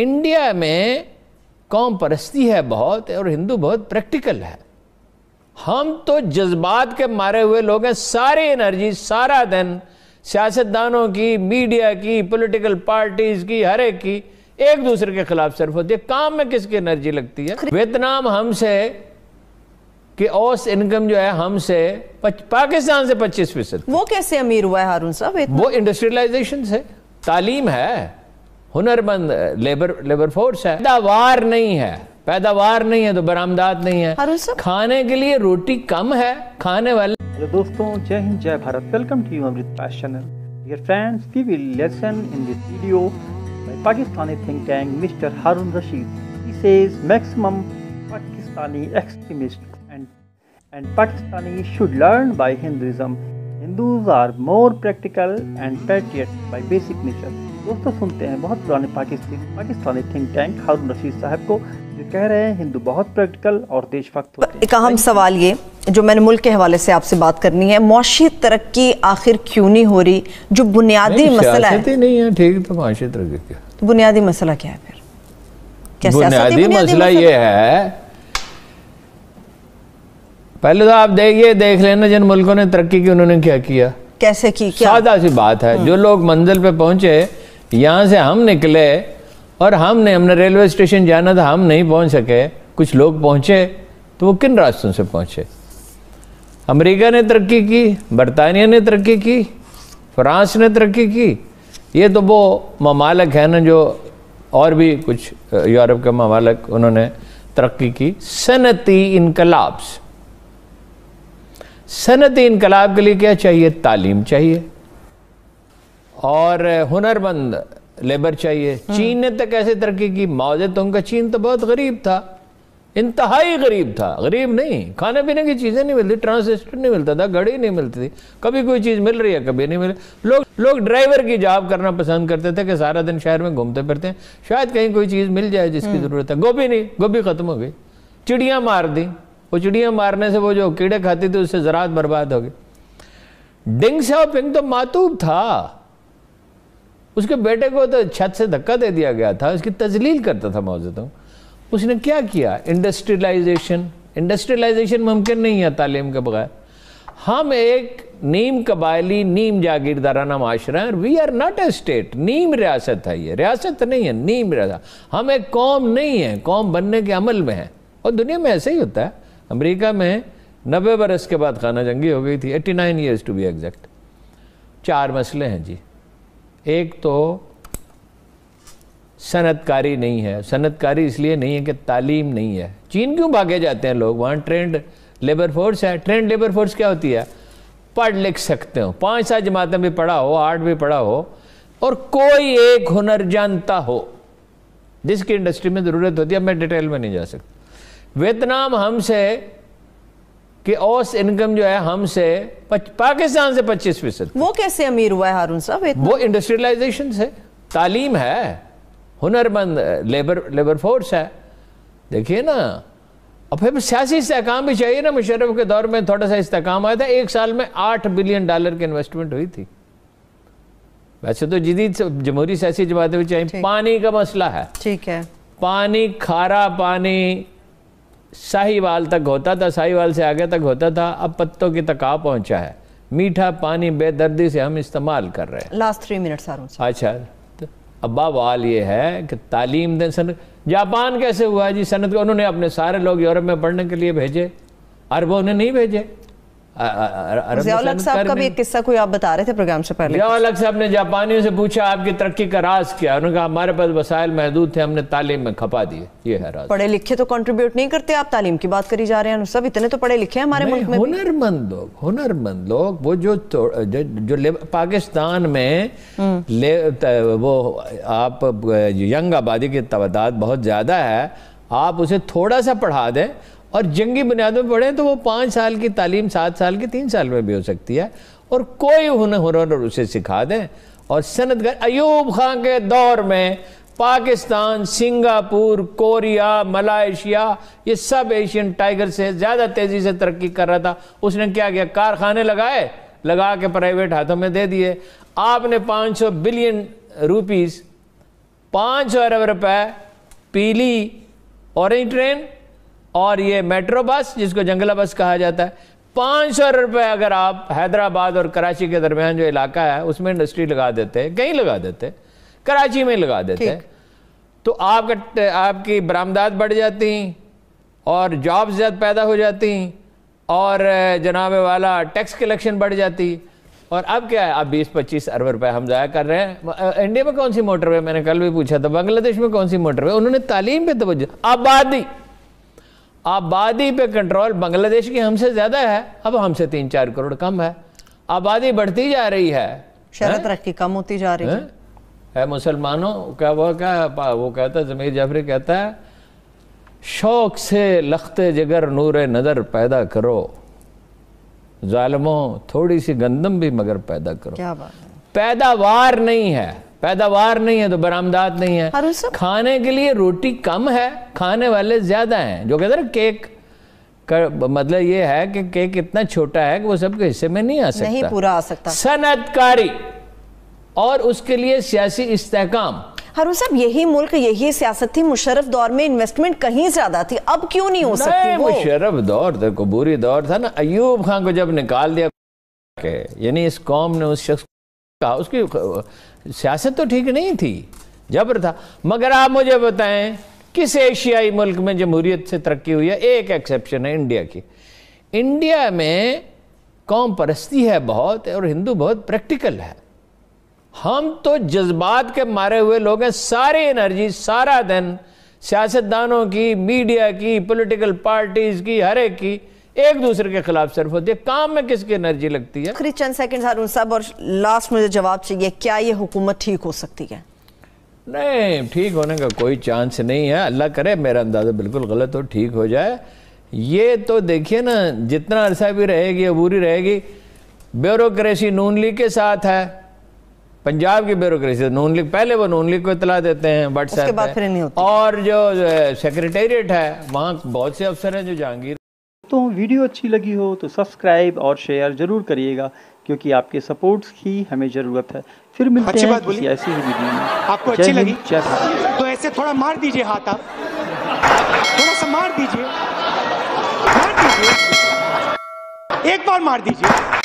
India में कौम परस्ती है बहुत और हिंदू बहुत प्रैक्टिकल है हम तो जज्बात के मारे हुए लोग हैं सारी एनर्जी सारा दिन सियासतदानों की मीडिया की पॉलिटिकल पार्टीज की हर एक की एक दूसरे के खिलाफ सिर्फ होती है काम में किसकी एनर्जी लगती है वियतनाम हमसे कि औस इनकम जो है हमसे पाकिस्तान से 25 फीसद वो कैसे अमीर हुआ है हारून साहब वो इंडस्ट्रियलाइजेशन से तालीम है हुनरमंद लेबर लेबर फोर्स है पैदावार नहीं है पैदावार नहीं है तो बरामदात नहीं है खाने के लिए रोटी कम है खाने वाले हेलो दोस्तों जय हिंद जय Bharat welcome to Amrit channel dear friends we will lesson in this video by Pakistani think tank mister Haroon Rasheed he says maximum Pakistani extremist and and Pakistani should learn by Hinduism Hindus are more practical and patriot by basic nature दोस्तों सुनते हैं बहुत पुराने Pakistani Pakistani think tank Haroon Rasheed साहब को जो कह रहे हैं हिंदू बहुत प्रैक्टिकल और देशभक्त एक अहम सवाल ये जो मैंने मुल्क के हवाले से आपसे बात करनी है मुशी तरक्की आखिर क्यों नहीं हो रही जो बुनियादी मसला है नहीं है ठीक तो मुशी तरक्की क्या तो बुनियादी मसला क्या है फिर क्या बुनियादी मसला ये है पहले तो आप देखिए देख लेना जिन मुल्कों ने तरक्की की उन्होंने क्या किया कैसे की क्या सादा सी बात है जो लोग मंजिल पे पहुंचे यहाँ से हम निकले और हमने हमने रेलवे स्टेशन जाना था हम नहीं पहुँच सके कुछ लोग पहुँचे तो वो किन रास्तों से पहुँचे अमेरिका ने तरक्की की बरतानिया ने तरक्की की फ्रांस ने तरक्की की ये तो वो ममालक है ना जो और भी कुछ यूरोप के ममालक उन्होंने तरक्की की सनती इनकलाब्स सनती इनकलाब के लिए क्या चाहिए तालीम चाहिए और हुनरमंद लेबर चाहिए हम्म। चीन ने तो कैसे तरक्की की माओजे तो का चीन तो बहुत गरीब था इंतहाई गरीब था गरीब नहीं खाने पीने की चीज़ें नहीं मिलती ट्रांसिस्टर नहीं मिलता था घड़ी नहीं मिलती थी कभी कोई चीज़ मिल रही है कभी नहीं मिल लोग लोग ड्राइवर की जॉब करना पसंद करते थे कि सारा दिन शहर में घूमते फिरते हैं शायद कहीं कोई चीज़ मिल जाए जिसकी हम्म। ज़रूरत है गोभी नहीं गोभी ख़त्म हो गई चिड़ियाँ मार दी वो चिड़ियाँ मारने से वो जो कीड़े खाती थी उससे ज़रात बर्बाद हो गई डिंग से और पिंग तो मातूब था उसके बेटे को तो छत से धक्का दे दिया गया था उसकी तजलील करता था मौजूदा उसने क्या किया इंडस्ट्रियलाइजेशन इंडस्ट्रियलाइजेशन मुमकिन नहीं है तालीम के बगैर हम एक नीम कबायली नीम जागीरदाराना माशरा है we are not a state नीम रियासत है ये रियासत नहीं है नीम रियासत हम एक कौम नहीं है कौम बनने के अमल में है और दुनिया में ऐसे ही होता है अमेरिका में नब्बे बरस के बाद खाना जंगी हो गई थी eighty nine years to be exact चार मसले हैं जी एक तो सनतकारी नहीं है सनतकारी इसलिए नहीं है कि तालीम नहीं है चीन क्यों भागे जाते हैं लोग वहाँ ट्रेंड लेबर फोर्स है ट्रेंड लेबर फोर्स क्या होती है पढ़ लिख सकते हो पाँच सात जमातें भी पढ़ा हो आठ भी पढ़ा हो और कोई एक हुनर जानता हो जिसकी इंडस्ट्री में ज़रूरत होती है मैं डिटेल में नहीं जा सकता वियतनाम हमसे कि औस इनकम जो है हमसे पाकिस्तान से 25 फीसद वो कैसे अमीर हुआ है हारून साहब वो इंडस्ट्रियलाइजेशन से तालीम है हुनरमंद लेबर लेबर फोर्स है देखिए ना और फिर सियासी इसकाम भी चाहिए ना मुशरफ के दौर में थोड़ा सा इस्तेकाम आया था एक साल में आठ बिलियन डॉलर की इन्वेस्टमेंट हुई थी वैसे तो जदीद जमहूरी सियासी जमातें भी चाहिए पानी का मसला है ठीक है पानी खारा पानी साहिवाल तक होता था साहिवाल से आगे तक होता था अब पत्तों की तक आ पहुंचा है मीठा पानी बेदर्दी से हम इस्तेमाल कर रहे हैं लास्ट थ्री मिनट अच्छा तो अब वाल ये है कि तालीम दें सनत जापान कैसे हुआ जी सनत उन्होंने अपने सारे लोग यूरोप में पढ़ने के लिए भेजे अरबों ने नहीं भेजे साहब का भी एक किस्सा कोई आप बता रहे थे प्रोग्राम से पहले साहब ने जापानियों से पूछा आपकी तरक्की का राज क्या उन्होंने कहा हमारे पास महदूद थे हमने तालीम में खपा दिए ये है राज पढ़े लिखे तो कंट्रीब्यूट नहीं करते आप तालीम की बात करी जा रहे हैं सब इतने तो पढ़े लिखे हैं हमारे मुल्क में हुनरमंद लोग हुनरमंद लोग वो जो तो, जो पाकिस्तान में हम्म। वो आप यंग आबादी की तादाद बहुत ज़्यादा है आप उसे थोड़ा सा पढ़ा दें और जंगी बुनियादों में पढ़ें तो वो पाँच साल की तालीम सात साल की तीन साल में भी हो सकती है और कोई हुनर हुनर उसे सिखा दें और सनत अयूब खां के दौर में पाकिस्तान सिंगापुर कोरिया मलाइशिया ये सब एशियन टाइगर से ज़्यादा तेज़ी से तरक्की कर रहा था उसने क्या किया कारखाने लगाए लगा के प्राइवेट हाथों में दे दिए आपने 500 बिलियन रुपीस 500 अरब रुपए पीली ऑरेंज ट्रेन और ये मेट्रो बस जिसको जंगला बस कहा जाता है पाँच सौ रुपये अगर आप हैदराबाद और कराची के दरमियान जो इलाका है उसमें इंडस्ट्री लगा देते हैं कहीं लगा देते कराची में लगा देते हैं तो आपका आपकी बरामदात बढ़ जाती और जॉब्स ज़्यादा पैदा हो जाती और जनाब वाला टैक्स कलेक्शन बढ़ जाती और अब क्या है अब 20-25 अरब रुपए हम ज़ाया कर रहे हैं इंडिया में कौन सी मोटरवे मैंने कल भी पूछा था बांग्लादेश में कौन सी मोटरवे उन्होंने तालीम पे तो आबादी आबादी पे कंट्रोल बांग्लादेश की हमसे ज़्यादा है अब हमसे तीन चार करोड़ कम है आबादी बढ़ती जा रही है शहर तरक्की कम होती जा रही है, मुसलमानों का वो क्या वो कहता जमीर जाफरी कहता है शौक से लखते जगर नूर नज़र पैदा करो जालमो थोड़ी सी गंदम भी मगर पैदा करो क्या बात पैदावार नहीं है पैदावार नहीं है तो बरामदात नहीं है खाने के लिए रोटी कम है खाने वाले ज्यादा हैं जो कहते हैं केक कर, मतलब ये है कि केक इतना छोटा है कि वो सबके हिस्से में नहीं आ सकता नहीं पूरा आ सकता सनतकारी और उसके लिए सियासी इस्तेकाम हरू साहब यही मुल्क यही सियासत थी मुशरफ दौर में इन्वेस्टमेंट कहीं ज्यादा थी अब क्यों नहीं हो सकती मुशरफ दौर था बुरी दौर था ना अयूब खान को जब निकाल दिया यानी इस कौम ने उस शख्स का उसकी सियासत तो ठीक नहीं थी जबर था मगर आप मुझे बताएं किस एशियाई मुल्क में जमहूरियत से तरक्की हुई है एक एक्सेप्शन है इंडिया की इंडिया में कौम परस्ती है बहुत और हिंदू बहुत प्रैक्टिकल है हम तो जज्बात के मारे हुए लोग हैं सारी एनर्जी सारा दिन सियासतदानों की मीडिया की पॉलिटिकल पार्टीज़ की हर एक की एक दूसरे के खिलाफ सिर्फ होती है काम में किसकी एनर्जी लगती है आखिरी चंद सेकंड हारून साहब और लास्ट मुझे जवाब चाहिए क्या ये हुकूमत ठीक हो सकती है नहीं ठीक होने का कोई चांस नहीं है अल्लाह करे मेरा अंदाज़ा बिल्कुल गलत हो ठीक हो जाए ये तो देखिए ना जितना अरसा भी रहेगी अबूरी रहेगी ब्यूरोक्रेसी नून लीग के साथ है पंजाब की ब्यूरोक्रेसी नून लीग पहले वो नून लीग को इतला देते हैं व्हाट्सएप और जो सेक्रेटेरिएट है वहाँ बहुत से अफसर हैं जो जहांगीर दोस्तों वीडियो अच्छी लगी हो तो सब्सक्राइब और शेयर ज़रूर करिएगा क्योंकि आपके सपोर्ट की हमें ज़रूरत है फिर मिलते अच्छी हैं किसी ऐसी ही वीडियो में आपको अच्छी लगी तो ऐसे थोड़ा मार दीजिए हाथ आप थोड़ा सा मार दीजिए मार दीजिए एक बार मार दीजिए